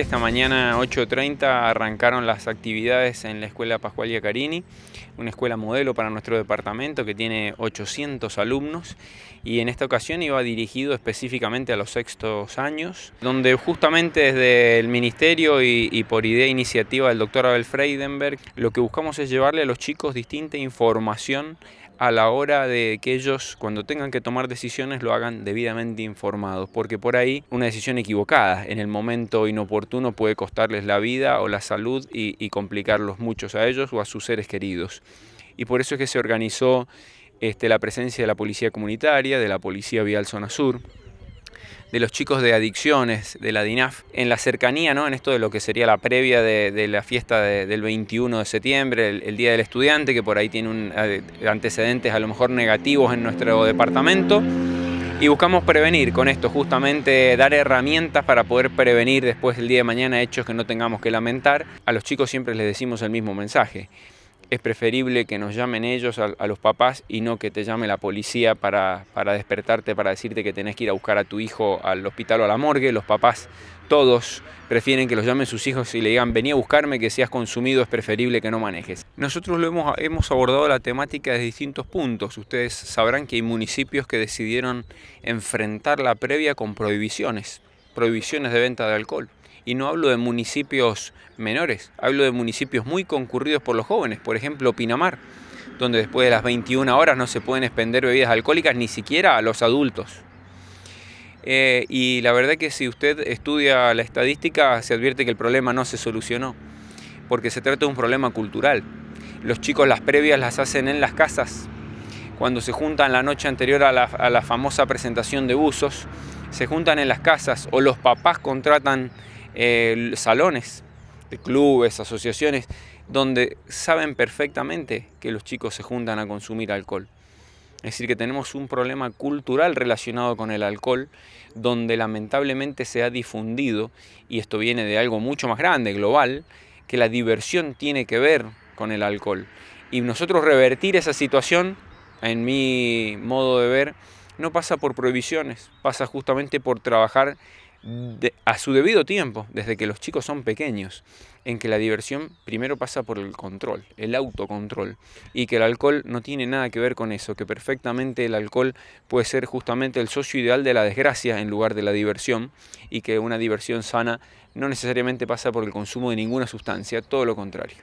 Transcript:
esta mañana 8.30 arrancaron las actividades en la Escuela Pascual yacarini, una escuela modelo para nuestro departamento que tiene 800 alumnos y en esta ocasión iba dirigido específicamente a los sextos años, donde justamente desde el Ministerio y, y por idea e iniciativa del doctor Abel Freidenberg, lo que buscamos es llevarle a los chicos distinta información a la hora de que ellos cuando tengan que tomar decisiones lo hagan debidamente informados, porque por ahí una decisión equivocada en el momento inoportuno puede costarles la vida o la salud y, complicarlos muchos a ellos o a sus seres queridos. Y por eso es que se organizó este, la presencia de la policía comunitaria, de la policía vial zona sur, de los chicos de adicciones de la DINAF, en la cercanía, ¿no? en esto de lo que sería la previa de, la fiesta del 21 de septiembre, el, Día del Estudiante, que por ahí tiene eh, antecedentes a lo mejor negativos en nuestro departamento. Y buscamos prevenir con esto, justamente dar herramientas para poder prevenir después el día de mañana hechos que no tengamos que lamentar. A los chicos siempre les decimos el mismo mensaje es preferible que nos llamen ellos a, los papás y no que te llame la policía para, despertarte, para decirte que tenés que ir a buscar a tu hijo al hospital o a la morgue. Los papás, todos, prefieren que los llamen sus hijos y le digan, vení a buscarme, que seas consumido, es preferible que no manejes. Nosotros lo hemos, hemos abordado la temática desde distintos puntos. Ustedes sabrán que hay municipios que decidieron enfrentar la previa con prohibiciones, prohibiciones de venta de alcohol y no hablo de municipios menores, hablo de municipios muy concurridos por los jóvenes, por ejemplo Pinamar, donde después de las 21 horas no se pueden expender bebidas alcohólicas ni siquiera a los adultos. Eh, y la verdad que si usted estudia la estadística se advierte que el problema no se solucionó, porque se trata de un problema cultural. Los chicos las previas las hacen en las casas, cuando se juntan la noche anterior a la, a la famosa presentación de buzos, se juntan en las casas o los papás contratan salones de clubes, asociaciones, donde saben perfectamente que los chicos se juntan a consumir alcohol. Es decir, que tenemos un problema cultural relacionado con el alcohol, donde lamentablemente se ha difundido, y esto viene de algo mucho más grande, global, que la diversión tiene que ver con el alcohol. Y nosotros revertir esa situación, en mi modo de ver, no pasa por prohibiciones, pasa justamente por trabajar a su debido tiempo, desde que los chicos son pequeños, en que la diversión primero pasa por el control, el autocontrol, y que el alcohol no tiene nada que ver con eso, que perfectamente el alcohol puede ser justamente el socio ideal de la desgracia en lugar de la diversión, y que una diversión sana no necesariamente pasa por el consumo de ninguna sustancia, todo lo contrario.